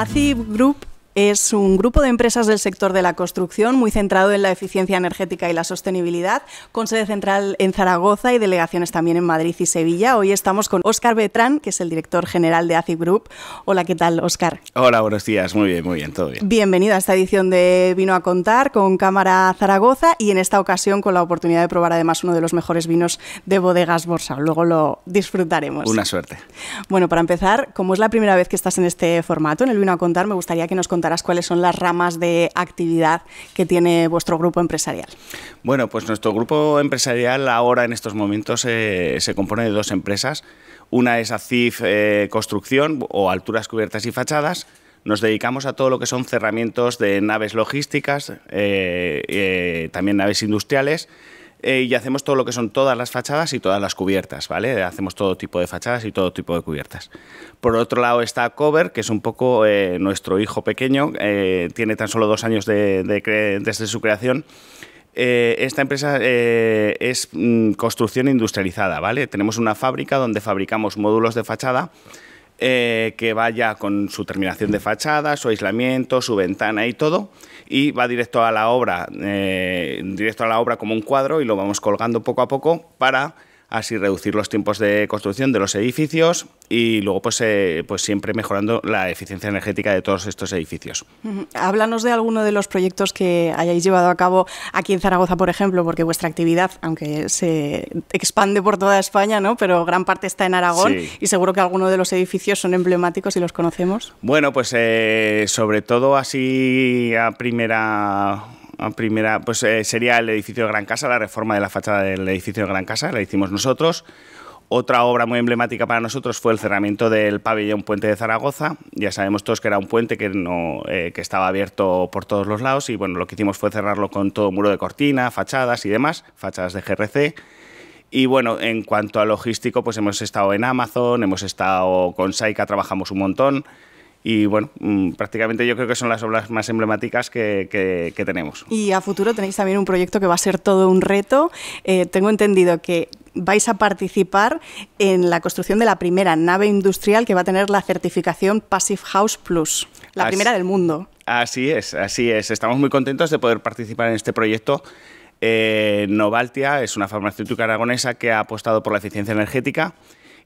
Así, Group es un grupo de empresas del sector de la construcción muy centrado en la eficiencia energética y la sostenibilidad, con sede central en Zaragoza y delegaciones también en Madrid y Sevilla. Hoy estamos con Óscar Betrán, que es el director general de ACI Group. Hola, ¿qué tal, Óscar? Hola, buenos días. Muy bien, muy bien, todo bien. Bienvenido a esta edición de Vino a Contar con Cámara Zaragoza y en esta ocasión con la oportunidad de probar además uno de los mejores vinos de bodegas Borsa. Luego lo disfrutaremos. Una suerte. Bueno, para empezar, como es la primera vez que estás en este formato, en el Vino a Contar, me gustaría que nos contaras cuáles son las ramas de actividad que tiene vuestro grupo empresarial. Bueno, pues nuestro grupo empresarial ahora en estos momentos eh, se compone de dos empresas. Una es ACIF eh, Construcción o Alturas Cubiertas y Fachadas. Nos dedicamos a todo lo que son cerramientos de naves logísticas, eh, también naves industriales eh, y hacemos todo lo que son todas las fachadas y todas las cubiertas, ¿vale? Hacemos todo tipo de fachadas y todo tipo de cubiertas. Por otro lado está Cover, que es un poco eh, nuestro hijo pequeño, eh, tiene tan solo dos años desde su creación. esta empresa es mm, construcción industrializada, ¿vale? Tenemos una fábrica donde fabricamos módulos de fachada eh, que vaya con su terminación de fachada, su aislamiento, su ventana y todo, y va directo a la obra, eh, directo a la obra como un cuadro y lo vamos colgando poco a poco para así reducir los tiempos de construcción de los edificios y luego pues, eh, pues siempre mejorando la eficiencia energética de todos estos edificios. Háblanos de alguno de los proyectos que hayáis llevado a cabo aquí en Zaragoza, por ejemplo, porque vuestra actividad, aunque se expande por toda España, ¿no? pero gran parte está en Aragón y seguro que algunos de los edificios son emblemáticos y los conocemos. Bueno, pues eh, sobre todo así a primera primera, pues eh, sería el edificio de Gran Casa, la reforma de la fachada del edificio de Gran Casa, la hicimos nosotros. Otra obra muy emblemática para nosotros fue el cerramiento del pabellón Puente de Zaragoza. Ya sabemos todos que era un puente que, no, eh, que estaba abierto por todos los lados y bueno, lo que hicimos fue cerrarlo con todo muro de cortina, fachadas y demás, fachadas de GRC. Y bueno, en cuanto a logístico, pues hemos estado en Amazon, hemos estado con Saika, trabajamos un montón. Y bueno, mm, prácticamente yo creo que son las obras más emblemáticas que, tenemos. Y a futuro tenéis también un proyecto que va a ser todo un reto. Eh, tengo entendido que vais a participar en la construcción de la primera nave industrial que va a tener la certificación Passive House Plus, la primera del mundo. Así es, así es. Estamos muy contentos de poder participar en este proyecto. Eh, Novaltia es una farmacéutica aragonesa que ha apostado por la eficiencia energética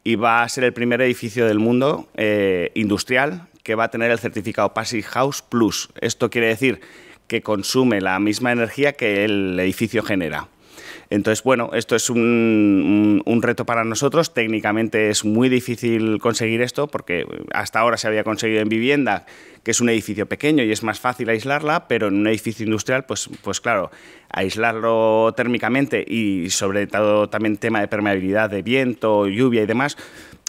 y va a ser el primer edificio del mundo eh, industrial que va a tener el certificado Passive House Plus. Esto quiere decir que consume la misma energía que el edificio genera. Entonces, bueno, esto es un, reto para nosotros. Técnicamente es muy difícil conseguir esto porque hasta ahora se había conseguido en vivienda, que es un edificio pequeño y es más fácil aislarla, pero en un edificio industrial, pues, pues claro, aislarlo térmicamente y sobre todo también tema de permeabilidad de viento, lluvia y demás,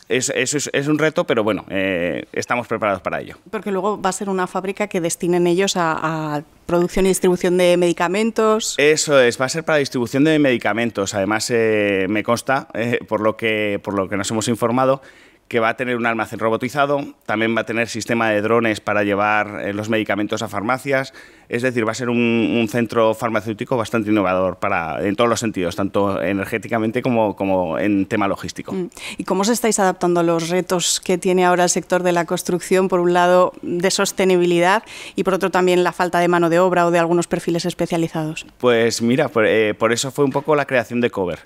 es, es, un reto, pero bueno, eh, estamos preparados para ello. Porque luego va a ser una fábrica que destinen ellos a, producción y distribución de medicamentos. Eso es, va a ser para distribución de medicamentos. Además, eh, me consta, eh, por, lo que, por lo que nos hemos informado, que va a tener un almacén robotizado, también va a tener sistema de drones para llevar eh, los medicamentos a farmacias, es decir, va a ser un, centro farmacéutico bastante innovador para, en todos los sentidos, tanto energéticamente como, en tema logístico. Mm. ¿Y cómo os estáis adaptando a los retos que tiene ahora el sector de la construcción, por un lado de sostenibilidad y por otro también la falta de mano de obra o de algunos perfiles especializados? Pues mira, por eh, eso fue un poco la creación de Cover.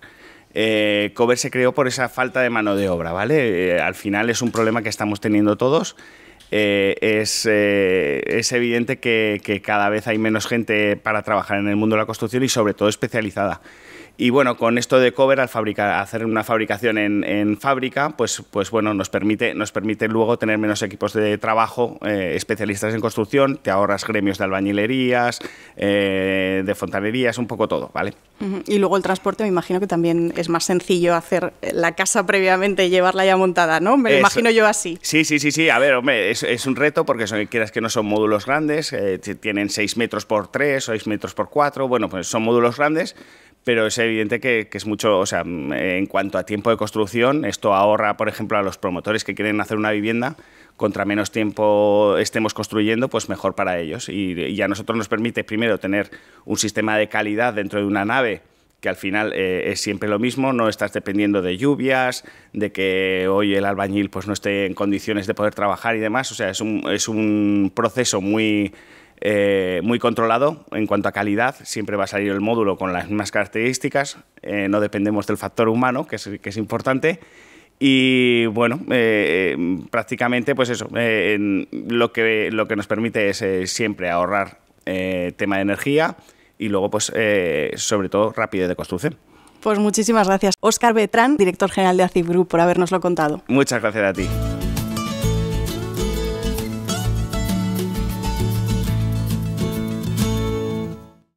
Cover eh, se creó por esa falta de mano de obra, ¿vale? Eh, al final es un problema que estamos teniendo todos. Eh, es, evidente que, cada vez hay menos gente para trabajar en el mundo de la construcción y sobre todo especializada. Y bueno, con esto de cover, al fabricar, hacer una fabricación en, en fábrica, pues, pues bueno, nos permite, nos permite luego tener menos equipos de trabajo, eh, especialistas en construcción, te ahorras gremios de albañilerías, eh, de fontanerías, un poco todo, ¿vale? Y luego el transporte, me imagino que también es más sencillo hacer la casa previamente y llevarla ya montada, ¿no? Me imagino yo así. Sí, sí, sí, sí. A ver, hombre, es, un reto porque quieras que no son módulos grandes, eh, tienen 6 metros por 3 6 metros por 4, bueno, pues son módulos grandes pero es evidente que, es mucho, o sea, en cuanto a tiempo de construcción, esto ahorra, por ejemplo, a los promotores que quieren hacer una vivienda, contra menos tiempo estemos construyendo, pues mejor para ellos. Y, a nosotros nos permite, primero, tener un sistema de calidad dentro de una nave que al final eh, es siempre lo mismo, no estás dependiendo de lluvias, de que hoy el albañil pues no esté en condiciones de poder trabajar y demás, o sea, es un, es un proceso muy eh, muy controlado en cuanto a calidad, siempre va a salir el módulo con las mismas características, eh, no dependemos del factor humano, que es, importante. Y bueno, eh, prácticamente pues eso, lo, que, lo que nos permite es siempre ahorrar tema de energía y luego pues sobre todo rápido de construcción. Pues muchísimas gracias, Óscar Betrán, director general de ACIBRU, por habernoslo contado. Muchas gracias a ti.